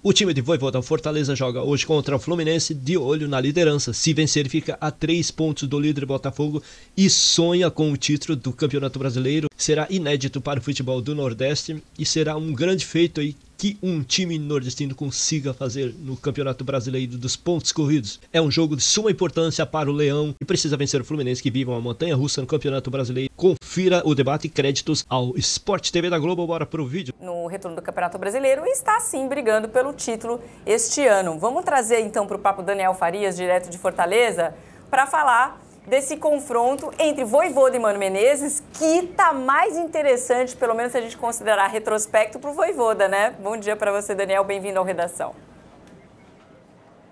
O time de Voivoda Fortaleza joga hoje contra o Fluminense de olho na liderança. Se vencer, fica a três pontos do líder Botafogo e sonha com o título do Campeonato Brasileiro. Será inédito para o futebol do Nordeste e será um grande feito aí que um time nordestino consiga fazer no Campeonato Brasileiro dos pontos corridos. É um jogo de suma importância para o Leão e precisa vencer o Fluminense que vive uma montanha russa no Campeonato Brasileiro. Confira o debate e créditos ao Sport TV da Globo. Bora pro vídeo. No retorno do Campeonato Brasileiro está sim brigando pelo título este ano. Vamos trazer então para o papo Daniel Farias, direto de Fortaleza, para falar desse confronto entre Voivoda e Mano Menezes, que tá mais interessante, pelo menos se a gente considerar retrospecto, para o Voivoda, né? Bom dia para você, Daniel. Bem-vindo ao Redação.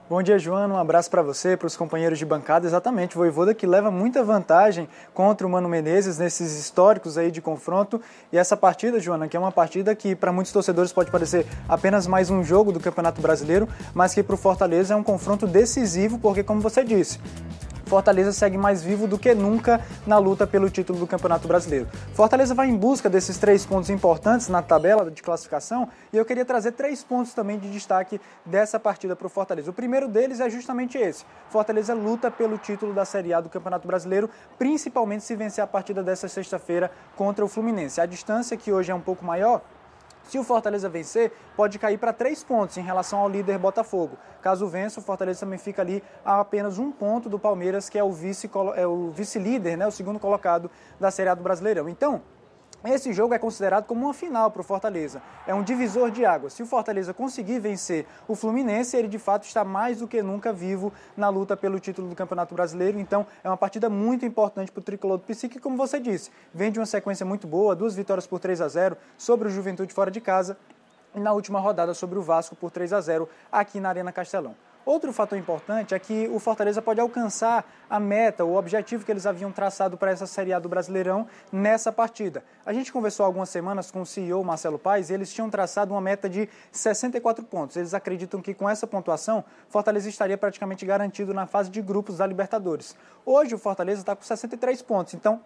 Bom dia, Joana. Um abraço para você, para os companheiros de bancada. Exatamente, o Voivoda que leva muita vantagem contra o Mano Menezes nesses históricos aí de confronto. E essa partida, Joana, que é uma partida que para muitos torcedores pode parecer apenas mais um jogo do Campeonato Brasileiro, mas que para o Fortaleza é um confronto decisivo, porque como você disse, Fortaleza segue mais vivo do que nunca na luta pelo título do Campeonato Brasileiro. Fortaleza vai em busca desses três pontos importantes na tabela de classificação e eu queria trazer três pontos também de destaque dessa partida para o Fortaleza. O primeiro deles é justamente esse: Fortaleza luta pelo título da Série A do Campeonato Brasileiro, principalmente se vencer a partida dessa sexta-feira contra o Fluminense. A distância que hoje é um pouco maior se o Fortaleza vencer, pode cair para três pontos em relação ao líder Botafogo. Caso vença, o Fortaleza também fica ali a apenas um ponto do Palmeiras, que é o vice-líder, é o vice né, o segundo colocado da Série A do Brasileirão. Então, esse jogo é considerado como uma final para o Fortaleza. É um divisor de águas. Se o Fortaleza conseguir vencer o Fluminense, ele de fato está mais do que nunca vivo na luta pelo título do Campeonato Brasileiro. Então, é uma partida muito importante para o tricolor do Psique, como você disse. Vem de uma sequência muito boa, duas vitórias por 3 a 0 sobre o Juventude fora de casa e na última rodada sobre o Vasco por 3 a 0 aqui na Arena Castelão. Outro fator importante é que o Fortaleza pode alcançar a meta, o objetivo que eles haviam traçado para essa Série A do Brasileirão nessa partida. A gente conversou há algumas semanas com o CEO Marcelo Paes e eles tinham traçado uma meta de 64 pontos. Eles acreditam que com essa pontuação, Fortaleza estaria praticamente garantido na fase de grupos da Libertadores. Hoje o Fortaleza está com 63 pontos, então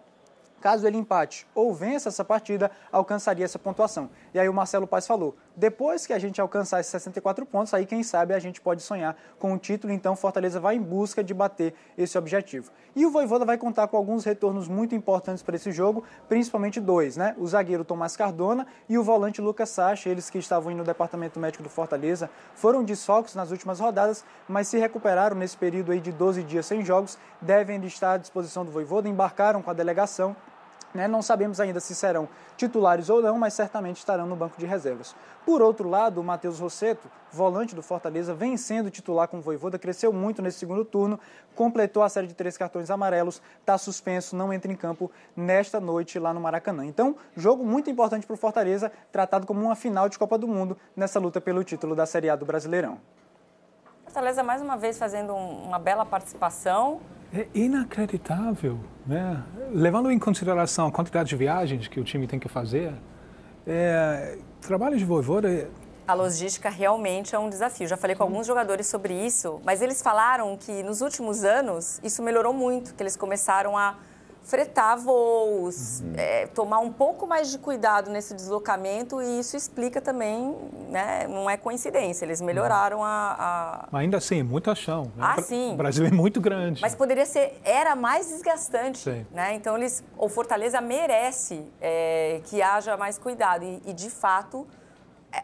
Caso ele empate ou vença essa partida, alcançaria essa pontuação. E aí o Marcelo Paz falou: depois que a gente alcançar esses 64 pontos, aí quem sabe a gente pode sonhar com o título, então Fortaleza vai em busca de bater esse objetivo. E o Voivoda vai contar com alguns retornos muito importantes para esse jogo, principalmente dois, né? O zagueiro Tomás Cardona e o volante Lucas Sacha, eles que estavam indo no departamento médico do Fortaleza, foram desfalques nas últimas rodadas, mas se recuperaram nesse período aí de 12 dias sem jogos, devem estar à disposição do Voivoda, embarcaram com a delegação né? Não sabemos ainda se serão titulares ou não, mas certamente estarão no banco de reservas. Por outro lado, o Matheus Rosseto, volante do Fortaleza, vem sendo titular com o Voivoda, cresceu muito nesse segundo turno, completou a série de três cartões amarelos, está suspenso, não entra em campo nesta noite lá no Maracanã. Então, jogo muito importante para o Fortaleza, tratado como uma final de Copa do Mundo nessa luta pelo título da Série A do Brasileirão. Fortaleza mais uma vez fazendo uma bela participação, é inacreditável. Né? Levando em consideração a quantidade de viagens que o time tem que fazer, é, trabalho de voivoda é... A logística realmente é um desafio. Já falei com alguns jogadores sobre isso, mas eles falaram que nos últimos anos isso melhorou muito, que eles começaram a fretar voos, uhum. é, tomar um pouco mais de cuidado nesse deslocamento e isso explica também, né, não é coincidência, eles melhoraram a, a... ainda assim, é muito achão. Né? Ah, sim. O Brasil é muito grande. Mas poderia ser, era mais desgastante, sim. né, então eles, o Fortaleza merece é, que haja mais cuidado e, e de fato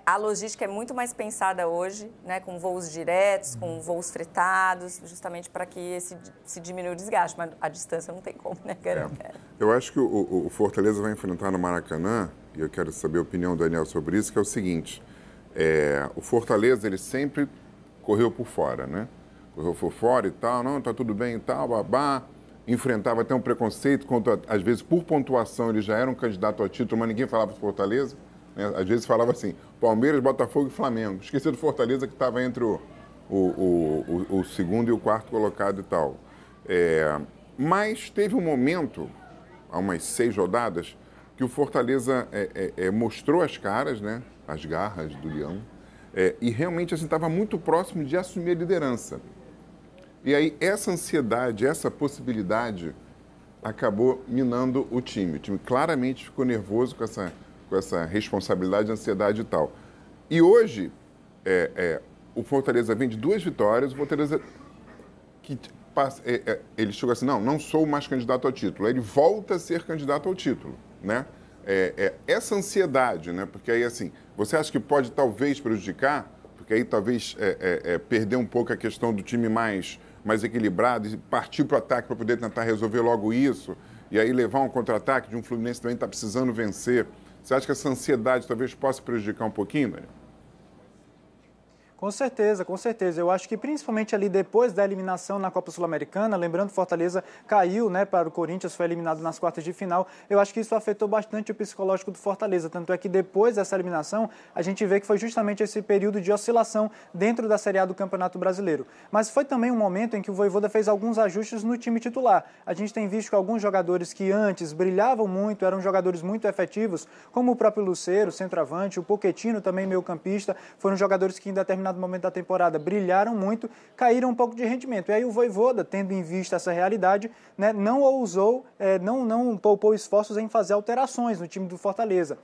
a logística é muito mais pensada hoje, né, com voos diretos, com uhum. voos fretados, justamente para que esse, se diminua o desgaste, mas a distância não tem como, né, É. Eu acho que o, o, Fortaleza vai enfrentar no Maracanã, e eu quero saber a opinião do Daniel sobre isso, que é o seguinte, é, o Fortaleza, ele sempre correu por fora, né? Correu por fora e tal, não, tá tudo bem e tal, babá, enfrentava até um preconceito, contra, às vezes por pontuação ele já era um candidato a título, mas ninguém falava para Fortaleza, né? Às vezes falava assim, Palmeiras, Botafogo e Flamengo. Esqueci do Fortaleza que estava entre o, o, o, o, segundo e o quarto colocado e tal. É, mas teve um momento, há umas seis rodadas, que o Fortaleza é, é, é mostrou as caras, né? as garras do leão, é, e realmente estava assim, muito próximo de assumir a liderança. E aí essa ansiedade, essa possibilidade acabou minando o time. O time claramente ficou nervoso com essa com essa responsabilidade, ansiedade e tal. E hoje, é, é, o Fortaleza vem de duas vitórias, o Fortaleza que passa, é, é ele chegou assim, não, não sou mais candidato ao título. Ele volta a ser candidato ao título, né? É, é, essa ansiedade, né? Porque aí, assim, você acha que pode talvez prejudicar? Porque aí talvez perder um pouco a questão do time mais, mais equilibrado e partir para o ataque para poder tentar resolver logo isso. E aí levar um contra-ataque de um Fluminense também está precisando vencer. Você acha que essa ansiedade talvez possa prejudicar um pouquinho, Daniel? Com certeza, com certeza. Eu acho que principalmente ali depois da eliminação na Copa Sul-Americana, lembrando que Fortaleza caiu né, para o Corinthians, foi eliminado nas quartas de final, eu acho que isso afetou bastante o psicológico do Fortaleza. Tanto é que depois dessa eliminação, a gente vê que foi justamente esse período de oscilação dentro da Série A do Campeonato Brasileiro. Mas foi também um momento em que o Voivoda fez alguns ajustes no time titular. A gente tem visto que alguns jogadores que antes brilhavam muito, eram jogadores muito efetivos, como o próprio Luceiro, centroavante, o Poquetino também meio campista, foram jogadores que em determinado determinado momento da temporada brilharam muito, caíram um pouco de rendimento. E aí o Voivoda, tendo em vista essa realidade, né, não ousou, é, não, não poupou esforços em fazer alterações no time do Fortaleza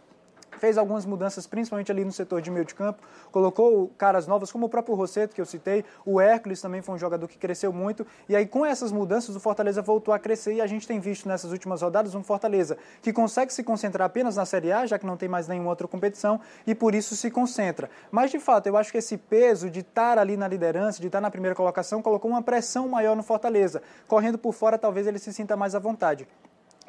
fez algumas mudanças, principalmente ali no setor de meio de campo, colocou caras novas, como o próprio Rosseto, que eu citei, o Hércules também foi um jogador que cresceu muito, e aí com essas mudanças o Fortaleza voltou a crescer, e a gente tem visto nessas últimas rodadas um Fortaleza que consegue se concentrar apenas na Série A, já que não tem mais nenhuma outra competição, e por isso se concentra. Mas, de fato, eu acho que esse peso de estar ali na liderança, de estar na primeira colocação, colocou uma pressão maior no Fortaleza. Correndo por fora, talvez ele se sinta mais à vontade.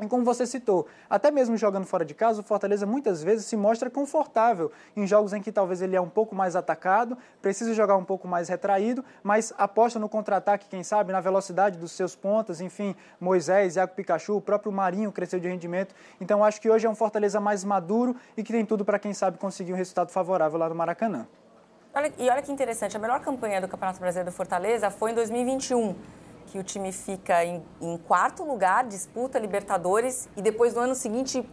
E como você citou, até mesmo jogando fora de casa, o Fortaleza muitas vezes se mostra confortável em jogos em que talvez ele é um pouco mais atacado, precisa jogar um pouco mais retraído, mas aposta no contra-ataque, quem sabe, na velocidade dos seus pontas, enfim, Moisés, Iago Pikachu, o próprio Marinho cresceu de rendimento. Então acho que hoje é um Fortaleza mais maduro e que tem tudo para, quem sabe, conseguir um resultado favorável lá no Maracanã. Olha, e olha que interessante, a melhor campanha do Campeonato Brasileiro do Fortaleza foi em 2021 que o time fica em, em quarto lugar, disputa Libertadores e depois no ano seguinte,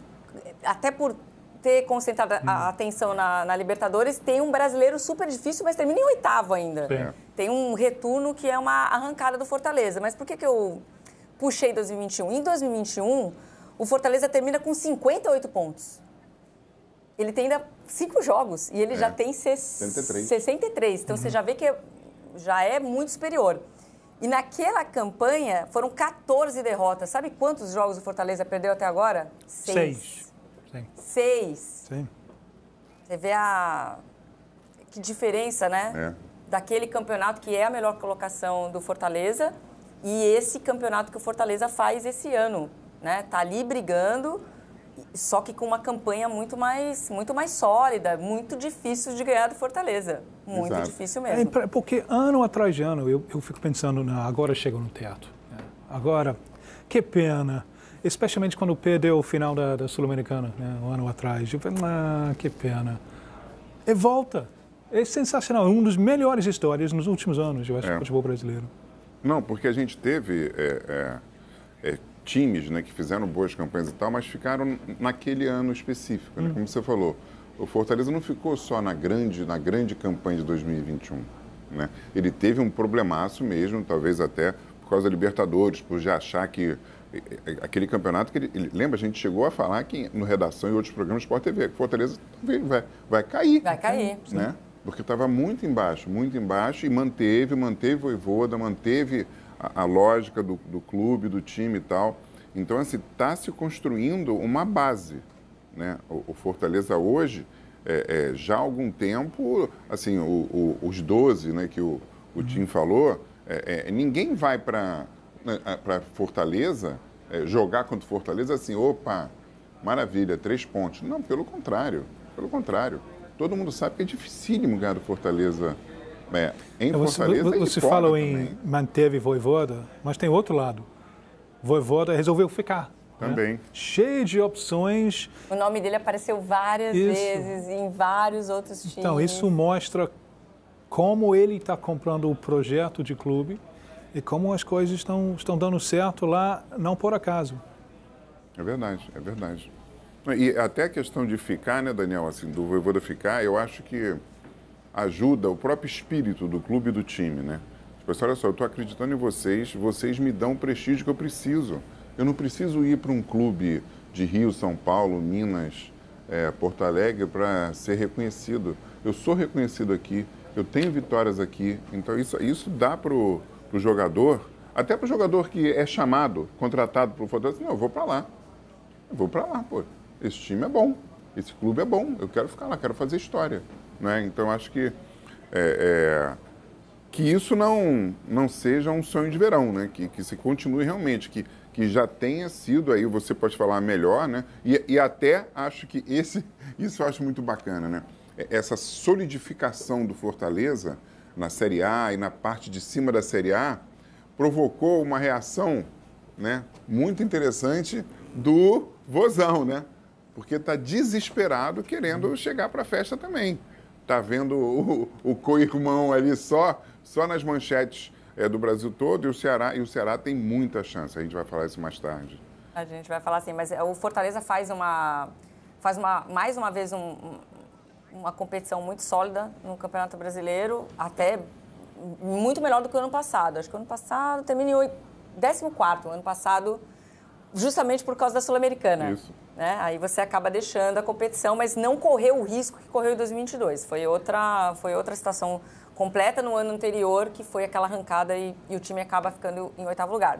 até por ter concentrado a hum. atenção na, na, Libertadores, tem um brasileiro super difícil, mas termina em oitavo ainda. Sim. Tem um retorno que é uma arrancada do Fortaleza. Mas por que, que eu puxei 2021? Em 2021, o Fortaleza termina com 58 pontos. Ele tem ainda cinco jogos e ele é. já tem 63. 63. Então uhum. você já vê que é, já é muito superior. E naquela campanha foram 14 derrotas. Sabe quantos jogos o Fortaleza perdeu até agora? Seis. Seis. Seis. Sim. Você vê a. Que diferença, né? É. Daquele campeonato que é a melhor colocação do Fortaleza e esse campeonato que o Fortaleza faz esse ano. Né? Tá ali brigando só que com uma campanha muito mais, muito mais sólida, muito difícil de ganhar do Fortaleza. Muito Exato. difícil é, mesmo. É, porque ano atrás de ano eu, eu fico pensando, na, agora chega no teto. Né? Agora, que pena. Especialmente quando perdeu o final da, da Sul-Americana, né? um ano atrás. Eu falei, ah, que pena. E volta. É sensacional. Um dos melhores histórias nos últimos anos, eu acho, é. do futebol brasileiro. Não, porque a gente teve é, é, é times né, que fizeram boas campanhas e tal, mas ficaram naquele ano específico, né? Hum. como você falou. O Fortaleza não ficou só na grande, na grande campanha de 2021. Né? Ele teve um problemaço mesmo, talvez até por causa da Libertadores, por já achar que aquele campeonato que ele, ele, lembra a gente chegou a falar que no redação e outros programas Sport TV que Fortaleza vai vai cair vai cair né sim. porque estava muito embaixo muito embaixo e manteve manteve o Voivoda, manteve a, lógica do, do, clube, do time e tal. Então, assim, está se construindo uma base. Né? O, o Fortaleza hoje, é, é, já há algum tempo, assim, o, o, os 12 né, que o, o uhum. Tim falou, é, é ninguém vai para né, Fortaleza é, jogar contra o Fortaleza assim, opa, maravilha, três pontos. Não, pelo contrário, pelo contrário. Todo mundo sabe que é dificílimo ganhar do Fortaleza é, em é, Fortaleza Você, você fala em manteve Voivoda, mas tem outro lado. Voivoda resolveu ficar. Né? Também. Né? Cheio de opções. O nome dele apareceu várias isso. vezes em vários outros então, times. Então, isso mostra como ele está comprando o projeto de clube e como as coisas estão, estão dando certo lá, não por acaso. É verdade, é verdade. E até a questão de ficar, né, Daniel, assim, do Voivoda ficar, eu acho que ajuda o próprio espírito do clube e do time, né? Tipo assim, olha só, eu estou acreditando em vocês, vocês me dão o prestígio que eu preciso. Eu não preciso ir para um clube de Rio, São Paulo, Minas, é, Porto Alegre para ser reconhecido. Eu sou reconhecido aqui, eu tenho vitórias aqui. Então isso, isso dá para o jogador, até para o jogador que é chamado, contratado para o Fortaleza, assim, não, eu vou para lá. Eu vou para lá, pô. Esse time é bom, esse clube é bom, eu quero ficar lá, quero fazer história. Né? Então, acho que, é, é, que isso não, não seja um sonho de verão, né? que, que se continue realmente, que, que já tenha sido, aí você pode falar melhor, né? e, e até acho que esse, isso eu acho muito bacana, né? É, essa solidificação do Fortaleza na Série A e na parte de cima da Série A provocou uma reação né, muito interessante do Vozão, né? Porque está desesperado querendo uhum. chegar para a festa também tá vendo o, o co-irmão ali só, só nas manchetes é, do Brasil todo e o Ceará e o Ceará tem muita chance. A gente vai falar isso mais tarde. A gente vai falar assim, mas é, o Fortaleza faz uma faz uma mais uma vez um, uma competição muito sólida no Campeonato Brasileiro, até muito melhor do que o ano passado. Acho que o ano passado terminou 14 ano passado, justamente por causa da Sul-Americana. Isso. Né? Aí você acaba deixando a competição, mas não correu o risco que correu em 2022. Foi outra, foi outra situação completa no ano anterior, que foi aquela arrancada e, e o time acaba ficando em oitavo lugar.